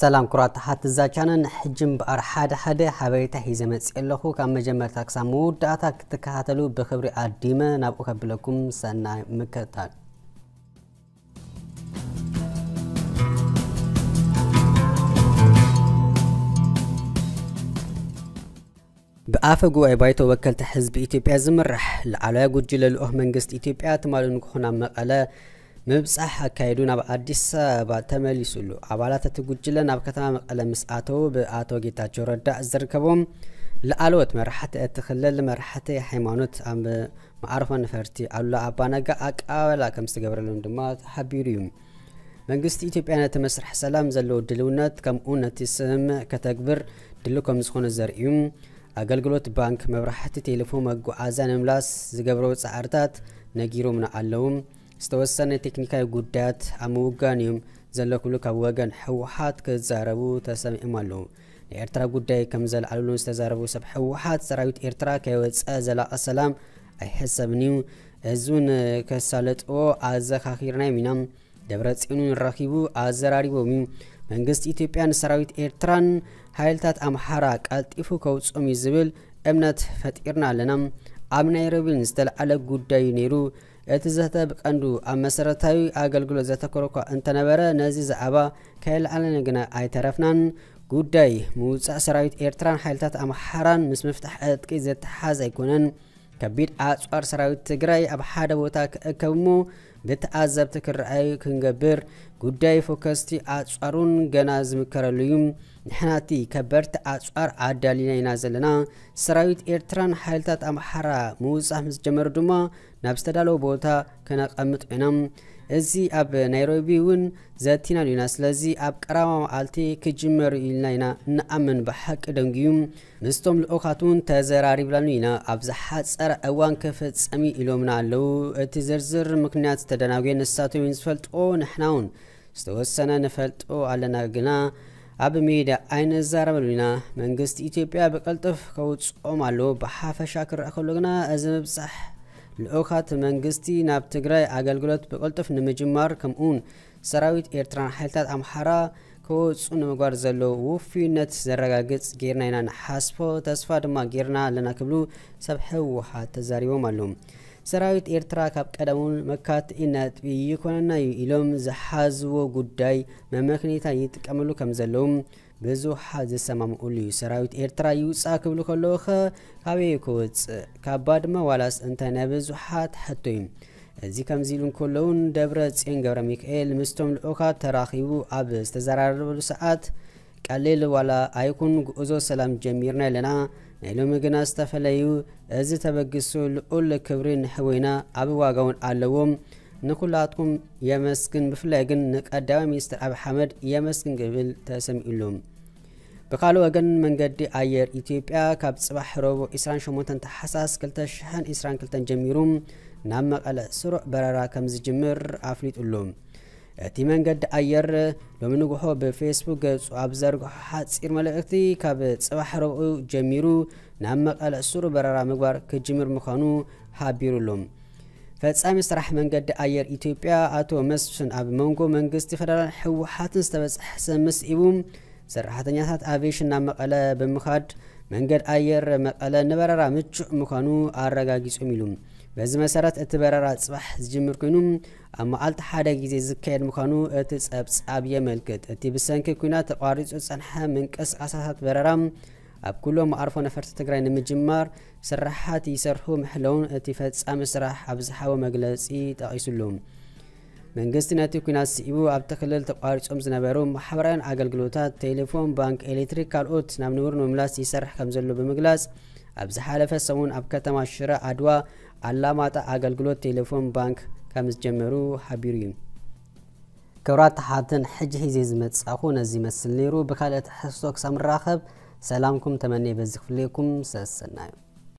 ሰላም ኩራት ተሓቲ ዛቻነን ሕጂ በኣር ሓደ ሓደ ሓበሬታ ሒዘ መፅእ ኣለኹ ካብ መጀመርታ ክሳብ መወዳእታ ክትከታተሉ ብክብሪ ኣዲመ ናብኡ ከብለኩም ሰናይ ምከታል ብኣፈ ጉባኤ ባይቶ ወከልቲ ህዝቢ ኢትዮጵያ ዝምራሕ ላዕለዋይ ጉጅለ ልኦህ መንግስቲ ኢትዮጵያ ትማሉ ንክኹና መቐለ ምብፃሕ ኣካይዱ ናብ ኣዲስ ኣበባ ተመሊሱሉ ኣባላት እቲ ጉጅለ ናብ ከተማ መቐለ ምስ ኣተዉ ብኣቶ ጌታቸው ረዳእ ዝርከቦም ላኣለወት መራሕቲ እቲ ክልል መራሕቲ ሃይማኖት ኣብ ማዕርፎ ነፈርቲ ኣሉላ ኣባነጋ ኣቀባበላ ከም ዝተገብረሎም ድማ ሓቢሩ እዩ መንግስቲ ኢትዮጵያ ነቲ መስርሕ ሰላም ዘለዎ ድልውነት ከምኡ ነቲ ስምዕ ከተግብር ድሉ ከም ዝኾነ ዘርኢ እዩ ኣገልግሎት ባንክ መብራሕቲ ቴሌፎን መጓዓዝያ ንምምላስ ዝገብረ ፃዕርታት ነጊሮምና ኣለዉ ዝተወሰነ ቴክኒካዊ ጉዳያት ኣብ ምውጋን እዮም ዘለክሉ ካብ ወገን ሕወሓት ክዛረቡ ተሰሚዑም ኣለዉ ንኤርትራ ጉዳይ ከም ዘለዓልሉን ዝተዛረቡ ሰብ ሕወሓት ሰራዊት ኤርትራ ከይወፀ ዘላቐ ሰላም ኣይሕሰብን እዩ ህዝብን ከሳለጥዎ ኣዘኻኺርና ኢና ደብረ ጽዮንን ረኺቡ ኣዘራሪቦም እዩ መንግስቲ ኢትዮጵያ ንሰራዊት ኤርትራን ሓይልታት ኣምሓራ ቀልጢፉ ከውፆም እዩ ዝብል እምነት ፈጢርና ኣለና ኣብ ናይሮቢን ዝተለዓለ ጉዳይ ነይሩ እቲ ዝህተብ ቀንዱ ኣብ መሰረታዊ ኣገልግሎት ዘተኮረ እኳ እንተነበረ ነዚ ዛዕባ ከየለዓለነ ግና ኣይተረፍናን ጉዳይ ምውፃእ ሰራዊት ኤርትራን ሓይልታት ኣምሓራን ምስ ምፍታሕ ዕጥቂ ዘተሓዝ ኣይኮነን ከቢድ ኣፅዋር ሰራዊት ትግራይ ኣብ ሓደ ቦታ ክእከብሙ ብተኣዘብቲ ክረኣዩ ክንገብር ጉዳይ ፎከስቲ ኣፅዋሩን ገና ዝምከረሉ እዩ ንሕናቲ ከበርቲ ኣፅዋር ኣዳሊና ኢና ዘለና ሰራዊት ኤርትራን ሓይልታት ኣምሓራ ምውፃሕ ምስ ጀመሩ ድማ ናብ ዝተዳለወ ቦታ ከነቐምጥ ኢና እዚ ኣብ ናይሮቢ እውን ዘቲናን ኢና ስለዚ ኣብ ቀራማ መዓልቲ ክጅመሩ ኢልና ኢና ንኣምን ብሓቂ ደንጊዩ ምስቶም ልኡካት እውን ተዘራሪብላኑ ኢና ኣብ ዝሓፀረ እዋን ከፈፀሚ ኢሎምና ኣለው እቲ ዝርዝር ምክንያት ዝተደናጎየ ንሳቶም እውን ዝፈልጦ ንሕና እውን ዝተወሰነ ንፈልጦ ኣለና ግና ኣብ ሜድያ ኣይንዛረበሉ ኢና መንግስቲ ኢትዮጵያ ብቀልጥፍ ከውፅኦም ኣለዎ ብሓፈሻ ክረአ ከሎ ግና እዚ ምብፃሕ ልኡኻት መንግስቲ ናብ ትግራይ ኣገልግሎት ብቅልጡፍ ንምጅማር ከምኡውን ሰራዊት ኤርትራን ሓይልታት ኣምሓራ ክወፁ ንምግባር ዘሎ ውፍዩነት ዘረጋግፅ ጌርና ኢና ንሓስፎ ተስፋ ድማ ጌርና ኣለና ክብሉ ሰብ ሕወሓት ተዛሪቦም ኣለዉ ሰራዊት ኤርትራ ካብ ቀደሙን መካት ኢናጥቢ ይኮነና እዩ ኢሎም ዝሓዝዎ ጉዳይ መመክኔታ ይጥቀመሉ ከም ዘለዉ ብዙሓ ዝሰማምዑሉ እዩ ሰራዊት ኤርትራ ይውፃእ ክብሉ ከለዉ ኸ ካበይ ክወፅእ ካባ ድማ ዋላስ እንታይ ናይ ብዙሓት ሕቶ እዩ እዚ ከምዚ ኢሉ እንከለውን ደብረ ፅዮን ገብረ ሚካኤል ምስቶም ልኡካት ተራኺቡ ኣብ ዝተዘራረበሉ ሰዓት ቀሊል ዋላ ኣይኩን ጉዕዞ ሰላም ጀሚርና ኣለና ናይ ሎሚ ግና ዝተፈለዩ እዚ ተበግሱ ልዑል ክብሪ ንሕወይና ኣብ ዋጋ እውን ኣለዎም ንኩላትኩም የመስግን ብፍላይ ግን ንቀዳማይ ሚኒስትር ኣብ ሓመድ የመስግን ግብል ተሰሚዑሉ ብካልእ ወገን መንገዲ ኣየር ኢትዮጵያ ካብ ፅባሕ ረቡዕ 28 ተሓሳስ 222 ጀሚሩ ናብ መቐለ ስሩዕ በረራ ከም ዝጅምር ኣፍሊጡሉ እቲ መንገዲ ኣየር ሎሚ ንግሖ ብፌስቡክ ገጹ ኣብ ዘርግሖ ሓጺር መልእኽቲ ካብ ጽባሕ ረብኡ ጀሚሩ ናብ መቐለ እሱሩ በረራ ምግባር ክጅምር ምዃኑ ሓቢሩሎም ፈጻሚ ስራሕ መንገዲ ኣየር ኢትዮጵያ ኣቶ መስፍን ኣብ መንጎ መንግስቲ ፈደራል ሕወሓትን ዝተበጽሐ ስምስኢቡ ሰራሕተኛታት ኣቪሽን ናብ መቐለ ብምኻድ መንገድ አየር መቀለ ንበረራ ምቹእ ምዃኑ ኣረጋጊፆም ኢሉ በዚ መሰረት እቲ በረራ ፅባሕ ዝጅምር ኮይኑ ኣብ መዓልቲ ሓደ ግዜ ዝካየድ ምዃኑ እቲ ፀብፃብ የመልክት እቲ ብሰንኪ ኩናት ተቋሪፁ ዝፀንሐ ምንቅስቃሳታት በረራ ኣብ ኩሎም ኣዕርፎ ነፈርቲ ትግራይ ንምጅማር ስራሓት ይሰርሑ ምሕለውን እቲ ፈፃሚ ስራሕ ኣብ ዝሓቦ መግለፂ ጠቒሱሉ መንግስቲ ነቲ ኩናት ስኢቡ ኣብቲ ክልል ተቋሪፆም ዝነበሩ ማሕበራዊን ኣገልግሎታት ቴሌፎን ባንክ ኤሌትሪክ ካልኦት ናብ ንቡር ንምምላስ ይሰርሕ ከም ዘሎ ብምግላጽ ኣብ ዝሓለፈ ሰሙን ኣብ ከተማ ሽረ ኣድዋ ኣላማጣ ኣገልግሎት ቴሌፎን ባንክ ከም ዝጀመሩ ሓቢሩ እዩ ክብራት ተሓትን ሕጂ ሒዜ ዝመጻኹ ነዚ ይመስል ነይሩ ብካልእ ትሕዝቶ ክሳብ ንራኸብ ሰላምኩም ተመነይ በዚ ክፍለየኩም ሰሰና እዩ